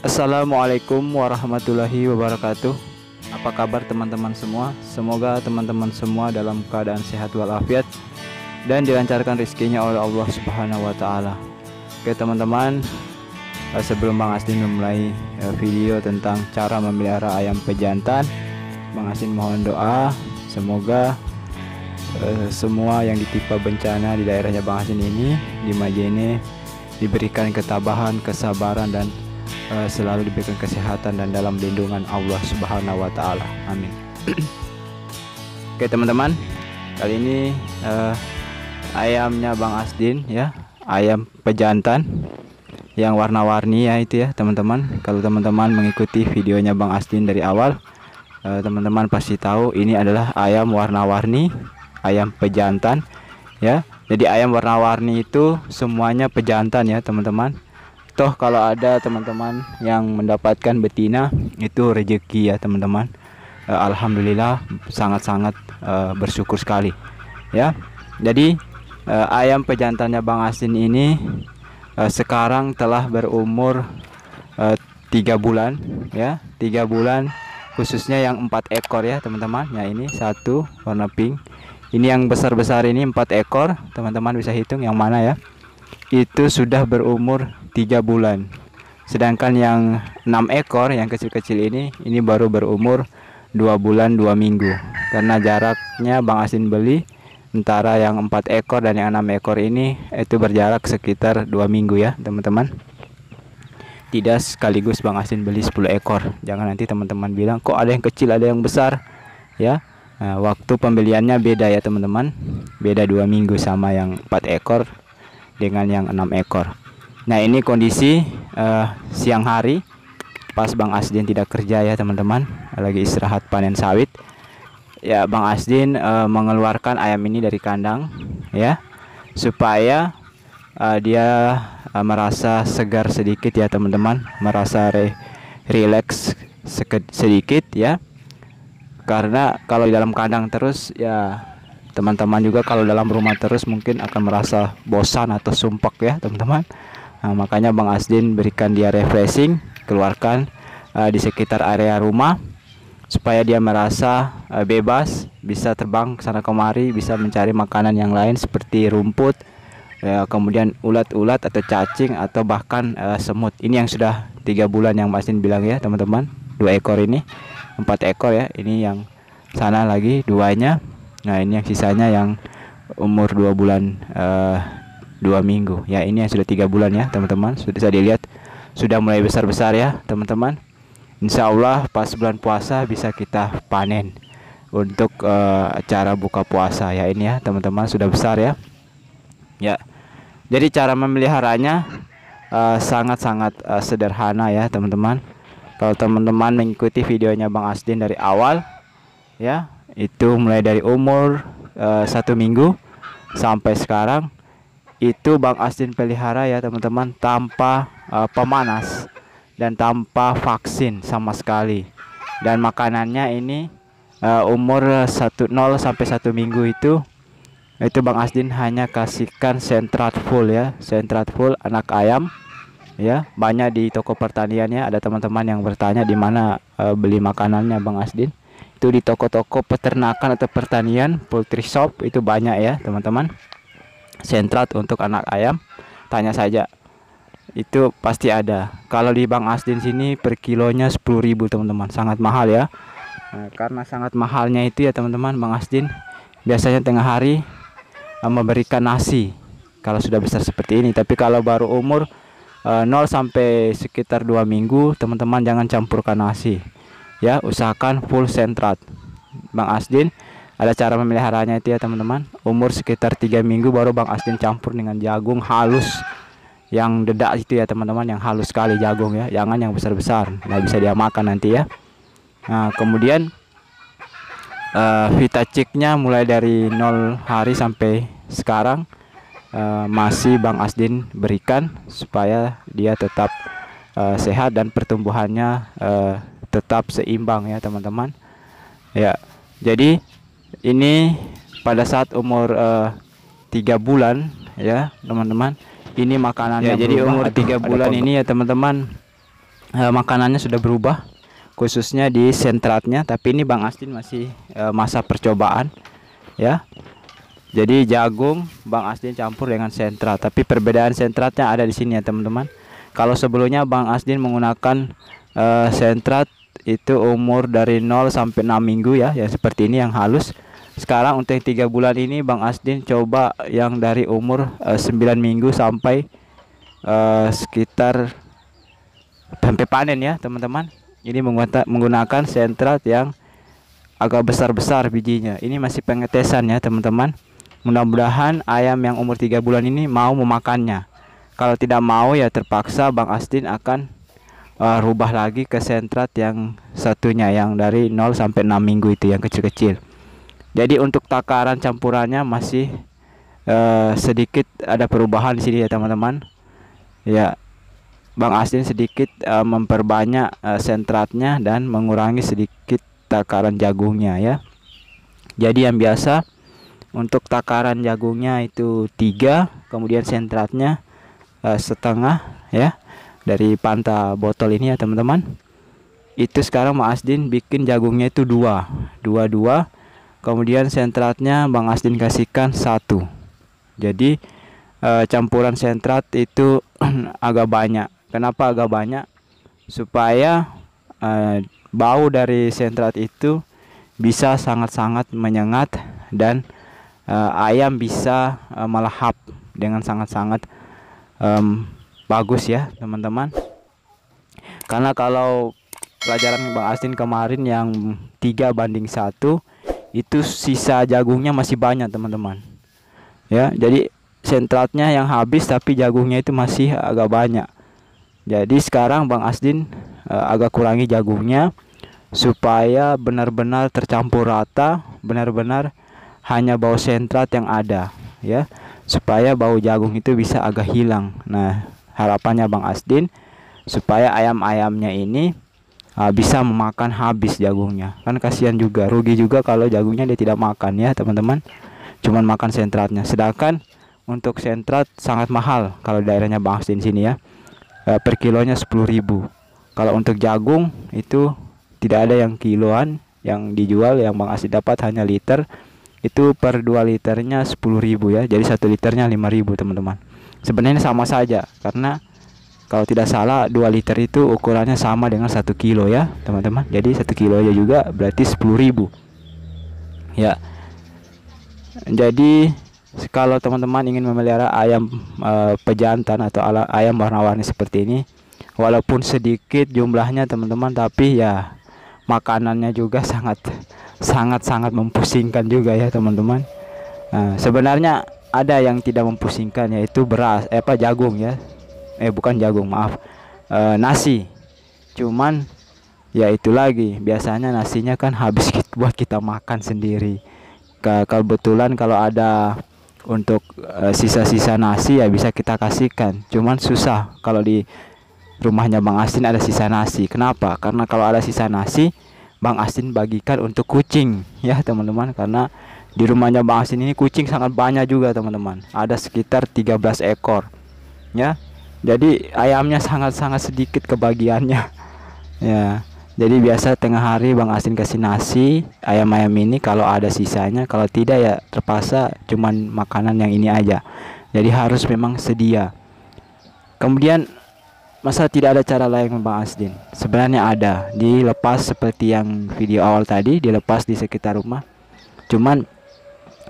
Assalamualaikum warahmatullahi wabarakatuh. Apa kabar teman-teman semua? Semoga teman-teman semua dalam keadaan sehat walafiat dan dilancarkan rezekinya oleh Allah Subhanahu wa taala. Oke, teman-teman, eh, sebelum Bang Asdin memulai eh, video tentang cara memelihara ayam pejantan, Bang Asdin mohon doa semoga eh, semua yang ditimpa bencana di daerahnya Bang Asdin ini di Majene diberikan ketabahan, kesabaran dan uh, selalu diberikan kesehatan dan dalam lindungan Allah Subhanahu wa taala. Amin. Oke, teman-teman. Kali ini uh, ayamnya Bang Asdin ya, ayam pejantan yang warna-warni ya itu ya, teman-teman. Kalau teman-teman mengikuti videonya Bang Asdin dari awal, eh, teman-teman uh, teman -teman pasti tahu ini adalah ayam warna-warni, ayam pejantan ya. Jadi ayam warna-warni itu semuanya pejantan ya, teman-teman toh kalau ada teman-teman yang mendapatkan betina itu rezeki ya teman-teman uh, alhamdulillah sangat-sangat uh, bersyukur sekali ya jadi uh, ayam pejantannya Bang Asin ini uh, sekarang telah berumur tiga bulan ya tiga bulan khususnya yang empat ekor ya teman-teman ya ini satu warna pink ini yang besar-besar ini empat ekor teman-teman bisa hitung yang mana ya itu sudah berumur tiga bulan sedangkan yang enam ekor yang kecil-kecil ini ini baru berumur dua bulan dua minggu karena jaraknya Bang Asin beli antara yang empat ekor dan yang enam ekor ini itu berjarak sekitar dua minggu ya teman-teman tidak sekaligus Bang Asin beli 10 ekor jangan nanti teman-teman bilang kok ada yang kecil ada yang besar ya nah, waktu pembeliannya beda ya teman-teman beda dua minggu sama yang empat ekor dengan yang enam ekor Nah ini kondisi uh, siang hari pas Bang Asdin tidak kerja ya teman-teman lagi istirahat panen sawit ya Bang Asdin uh, mengeluarkan ayam ini dari kandang ya supaya uh, dia uh, merasa segar sedikit ya teman-teman merasa re relax sedikit ya karena kalau di dalam kandang terus ya teman-teman juga kalau dalam rumah terus mungkin akan merasa bosan atau sumpek ya teman-teman Nah, makanya Bang Asdin berikan dia refreshing, keluarkan uh, di sekitar area rumah supaya dia merasa uh, bebas, bisa terbang ke sana kemari, bisa mencari makanan yang lain seperti rumput, uh, kemudian ulat-ulat atau cacing atau bahkan uh, semut. Ini yang sudah tiga bulan yang Mas Asdin bilang ya, teman-teman. Dua ekor ini, empat ekor ya. Ini yang sana lagi duanya. Nah, ini yang sisanya yang umur dua bulan uh, dua minggu ya ini yang sudah tiga bulan ya teman-teman sudah bisa dilihat sudah mulai besar-besar ya teman-teman Insya Allah pas bulan puasa bisa kita panen untuk uh, cara buka puasa ya ini ya teman-teman sudah besar ya ya jadi cara memeliharanya eh, sangat-sangat uh, uh, sederhana ya teman-teman kalau teman-teman mengikuti videonya Bang Asdin dari awal ya itu mulai dari umur uh, satu minggu sampai sekarang itu Bang Astin pelihara ya teman-teman tanpa uh, pemanas dan tanpa vaksin sama sekali dan makanannya ini uh, umur 10 sampai 1 minggu itu itu Bang Asdin hanya kasihkan sentrat full ya sentrat full anak ayam ya banyak di toko pertanian ya ada teman-teman yang bertanya di mana uh, beli makanannya Bang Asdin itu di toko-toko peternakan atau pertanian poultry shop itu banyak ya teman-teman sentrat untuk anak ayam tanya saja itu pasti ada kalau di Bang Asdin sini per kilonya 10.000 teman-teman sangat mahal ya nah, karena sangat mahalnya itu ya teman-teman Bang Asdin biasanya tengah hari eh, memberikan nasi kalau sudah besar seperti ini tapi kalau baru umur eh, nol 0 sampai sekitar dua minggu teman-teman jangan campurkan nasi ya usahakan full sentrat Bang Asdin ada cara memeliharanya itu ya teman-teman umur sekitar tiga minggu baru Bang Astin campur dengan jagung halus yang dedak itu ya teman-teman yang halus sekali jagung ya jangan yang besar-besar nggak bisa dia makan nanti ya nah kemudian uh, Vita Ciknya mulai dari nol hari sampai sekarang uh, masih Bang Asdin berikan supaya dia tetap uh, sehat dan pertumbuhannya uh, tetap seimbang ya teman-teman ya jadi ini pada saat umur eh, tiga uh, bulan ya teman-teman ini makanannya ya, jadi berubah. umur tiga bulan ini ya teman-teman uh, makanannya sudah berubah khususnya di sentratnya tapi ini Bang Astin masih uh, masa percobaan ya jadi jagung Bang Asdin campur dengan sentrat tapi perbedaan sentratnya ada di sini ya teman-teman. Kalau sebelumnya Bang Asdin menggunakan uh, sentrat itu umur dari 0 sampai 6 minggu ya, yang seperti ini yang halus sekarang untuk tiga bulan ini Bang Asdin coba yang dari umur uh, eh, 9 minggu sampai uh, sekitar sampai panen ya teman-teman ini menggunakan sentrat yang agak besar-besar bijinya ini masih pengetesan ya teman-teman mudah-mudahan ayam yang umur tiga bulan ini mau memakannya kalau tidak mau ya terpaksa Bang Asdin akan uh, rubah lagi ke sentrat yang satunya yang dari 0 sampai 6 minggu itu yang kecil-kecil jadi untuk takaran campurannya masih uh, sedikit ada perubahan di sini ya teman-teman ya Bang Aslin sedikit uh, memperbanyak uh, sentratnya dan mengurangi sedikit takaran jagungnya ya jadi yang biasa untuk takaran jagungnya itu tiga kemudian sentratnya uh, setengah ya dari panta botol ini ya teman-teman itu sekarang Mas Asdin bikin jagungnya itu dua dua dua kemudian sentratnya Bang Asdin kasihkan satu jadi eh, campuran sentrat itu agak banyak kenapa agak banyak supaya eh, bau dari sentrat itu bisa sangat-sangat menyengat dan eh, ayam bisa e, melahap dengan sangat-sangat um, bagus ya teman-teman karena kalau pelajaran Bang Astin kemarin yang tiga banding satu itu sisa jagungnya masih banyak teman-teman ya jadi sentratnya yang habis tapi jagungnya itu masih agak banyak jadi sekarang Bang Asdin uh, agak kurangi jagungnya supaya benar-benar tercampur rata benar-benar hanya bau sentrat yang ada ya supaya bau jagung itu bisa agak hilang nah harapannya Bang Asdin supaya ayam-ayamnya ini uh, bisa memakan habis jagungnya kan kasihan juga rugi juga kalau jagungnya dia tidak makan ya teman-teman cuman makan sentratnya sedangkan untuk sentrat sangat mahal kalau daerahnya Bang di sini ya uh, per kilonya 10.000 kalau untuk jagung itu tidak ada yang kiloan yang dijual yang Bang dapat hanya liter itu per 2 liternya 10.000 ya jadi satu liternya 5.000 teman-teman sebenarnya sama saja karena kalau tidak salah 2 liter itu ukurannya sama dengan 1 kilo ya teman-teman jadi 1 kilo aja juga berarti 10.000 ya jadi kalau teman-teman ingin memelihara ayam e, pejantan atau ala, ayam warna-warni seperti ini walaupun sedikit jumlahnya teman-teman tapi ya makanannya juga sangat sangat sangat mempusingkan juga ya teman-teman e, sebenarnya ada yang tidak mempusingkan yaitu beras eh, apa jagung ya eh bukan jagung maaf e, nasi cuman ya itu lagi biasanya nasinya kan habis kita, buat kita makan sendiri Ke, kebetulan kalau ada untuk eh, sisa-sisa e, nasi ya bisa kita kasihkan cuman susah kalau di rumahnya Bang Astin ada sisa nasi kenapa karena kalau ada sisa nasi Bang Astin bagikan untuk kucing ya teman-teman karena di rumahnya Bang Asin ini kucing sangat banyak juga teman-teman. Ada sekitar 13 ekor. Ya jadi ayamnya sangat-sangat sedikit kebagiannya ya jadi biasa tengah hari Bang Asin kasih nasi ayam-ayam ini kalau ada sisanya kalau tidak ya terpaksa cuman makanan yang ini aja jadi harus memang sedia kemudian masa tidak ada cara lain Bang Asdin sebenarnya ada dilepas seperti yang video awal tadi dilepas di sekitar rumah cuman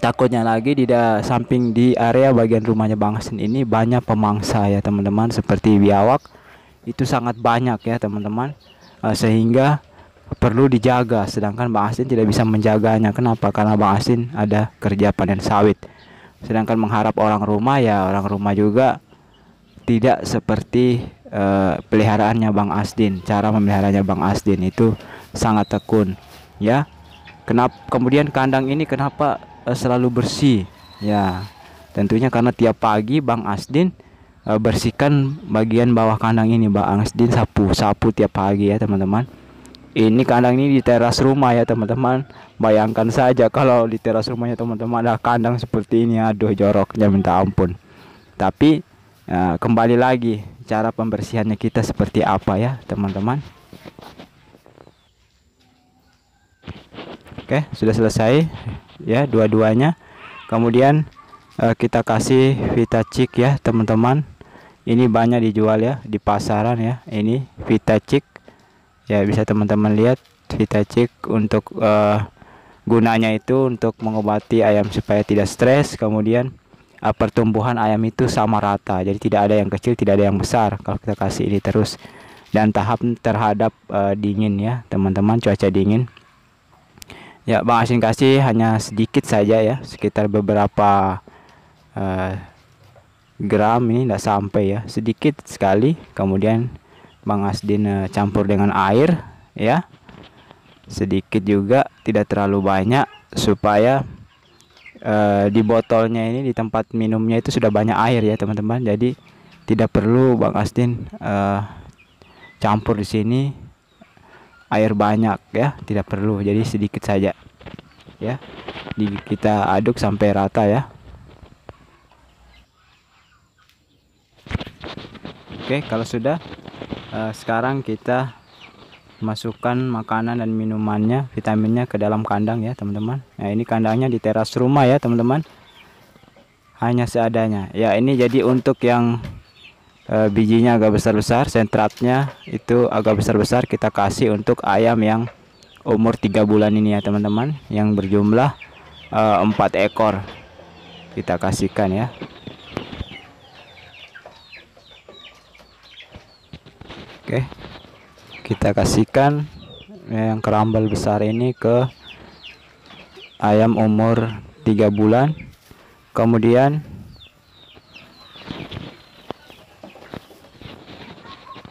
takutnya lagi di da, samping di area bagian rumahnya Bang Hasan ini banyak pemangsa ya teman-teman seperti biawak itu sangat banyak ya teman-teman uh, sehingga perlu dijaga sedangkan Bang Hasan tidak bisa menjaganya kenapa karena Bang Hasan ada kerja panen sawit sedangkan mengharap orang rumah ya orang rumah juga tidak seperti uh, peliharaannya Bang Asdin cara memeliharanya Bang Asdin itu sangat tekun ya kenapa kemudian kandang ini kenapa Eh, selalu bersih ya tentunya karena tiap pagi Bang Asdin uh, bersihkan bagian bawah kandang ini Bang Asdin sapu sapu tiap pagi ya teman-teman ini kandang ini di teras rumah ya teman-teman bayangkan saja kalau di teras rumahnya teman-teman ada kandang seperti ini aduh joroknya minta ampun tapi uh, kembali lagi cara pembersihannya kita seperti apa ya teman-teman oke sudah selesai ya dua-duanya kemudian eh, kita kasih Vita cik ya teman-teman ini banyak dijual ya di pasaran ya ini Vita cik ya bisa teman-teman lihat Vita cik untuk eh, gunanya itu untuk mengobati ayam supaya tidak stres kemudian uh, pertumbuhan ayam itu sama rata jadi tidak ada yang kecil tidak ada yang besar kalau kita kasih ini terus dan tahap terhadap uh, dingin ya teman-teman cuaca dingin Ya, Bang Asin kasih hanya sedikit saja ya, sekitar beberapa uh, gram ini tidak sampai ya, sedikit sekali. Kemudian Bang Asdin uh, campur dengan air ya. Sedikit juga, tidak terlalu banyak supaya uh, di botolnya ini di tempat minumnya itu sudah banyak air ya, teman-teman. Jadi tidak perlu Bang Asdin uh, campur di sini air banyak ya tidak perlu jadi sedikit saja ya di, kita aduk sampai rata ya oke kalau sudah uh, sekarang kita masukkan makanan dan minumannya vitaminnya ke dalam kandang ya teman-teman nah ini kandangnya di teras rumah ya teman-teman hanya seadanya ya ini jadi untuk yang e, bijinya agak besar-besar sentratnya itu agak besar-besar kita kasih untuk ayam yang umur 3 bulan ini ya teman-teman yang berjumlah e, eh, 4 ekor kita kasihkan ya Oke kita kasihkan yang kerambal besar ini ke ayam umur 3 bulan kemudian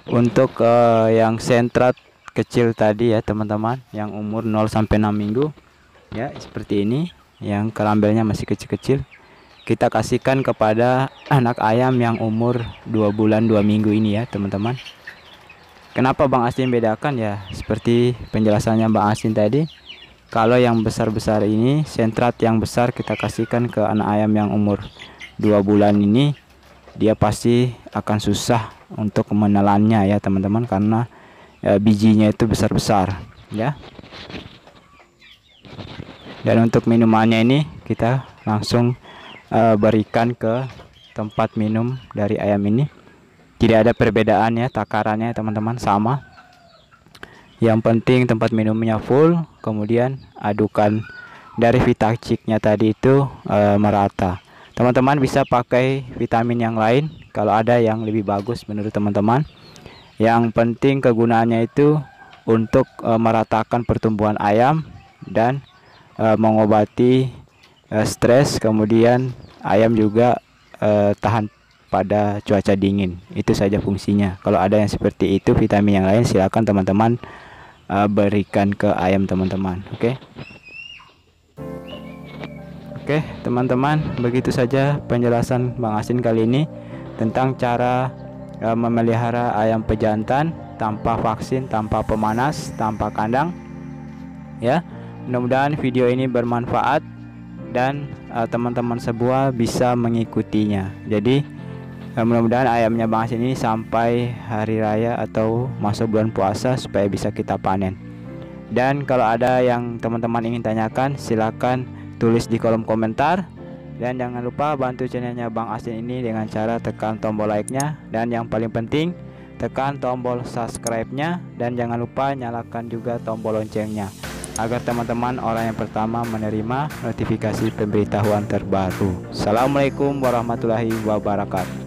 untuk uh, yang sentrat kecil tadi ya teman-teman yang umur 0 sampai 6 minggu ya seperti ini yang kerambelnya masih kecil-kecil kita kasihkan kepada anak ayam yang umur 2 bulan 2 minggu ini ya teman-teman kenapa Bang Asin bedakan ya seperti penjelasannya Bang Asin tadi kalau yang besar-besar ini sentrat yang besar kita kasihkan ke anak ayam yang umur 2 bulan ini dia pasti akan susah untuk menelannya ya teman-teman karena ya, bijinya itu besar-besar ya dan untuk minumannya ini kita langsung uh, berikan ke tempat minum dari ayam ini tidak ada perbedaan ya takarannya teman-teman sama yang penting tempat minumnya full kemudian adukan dari vitaciknya tadi itu uh, merata teman-teman bisa pakai vitamin yang lain kalau ada yang lebih bagus menurut teman-teman yang penting kegunaannya itu untuk e, meratakan pertumbuhan ayam dan e, mengobati e, stres kemudian ayam juga e, tahan pada cuaca dingin itu saja fungsinya kalau ada yang seperti itu vitamin yang lain silakan teman-teman e, berikan ke ayam teman-teman oke okay? Oke, teman-teman, begitu saja penjelasan Bang Asin kali ini tentang cara e, memelihara ayam pejantan tanpa vaksin, tanpa pemanas, tanpa kandang. Ya, mudah-mudahan video ini bermanfaat dan e, teman-teman sebuah semua bisa mengikutinya. Jadi, e, mudah-mudahan ayamnya Bang Asin ini sampai hari raya atau masuk bulan puasa supaya bisa kita panen. Dan kalau ada yang teman-teman ingin tanyakan, silakan tulis di kolom komentar dan jangan lupa bantu channelnya Bang Asin ini dengan cara tekan tombol like-nya dan yang paling penting tekan tombol subscribe-nya dan jangan lupa nyalakan juga tombol loncengnya agar teman-teman orang yang pertama menerima notifikasi pemberitahuan terbaru. Assalamualaikum warahmatullahi wabarakatuh.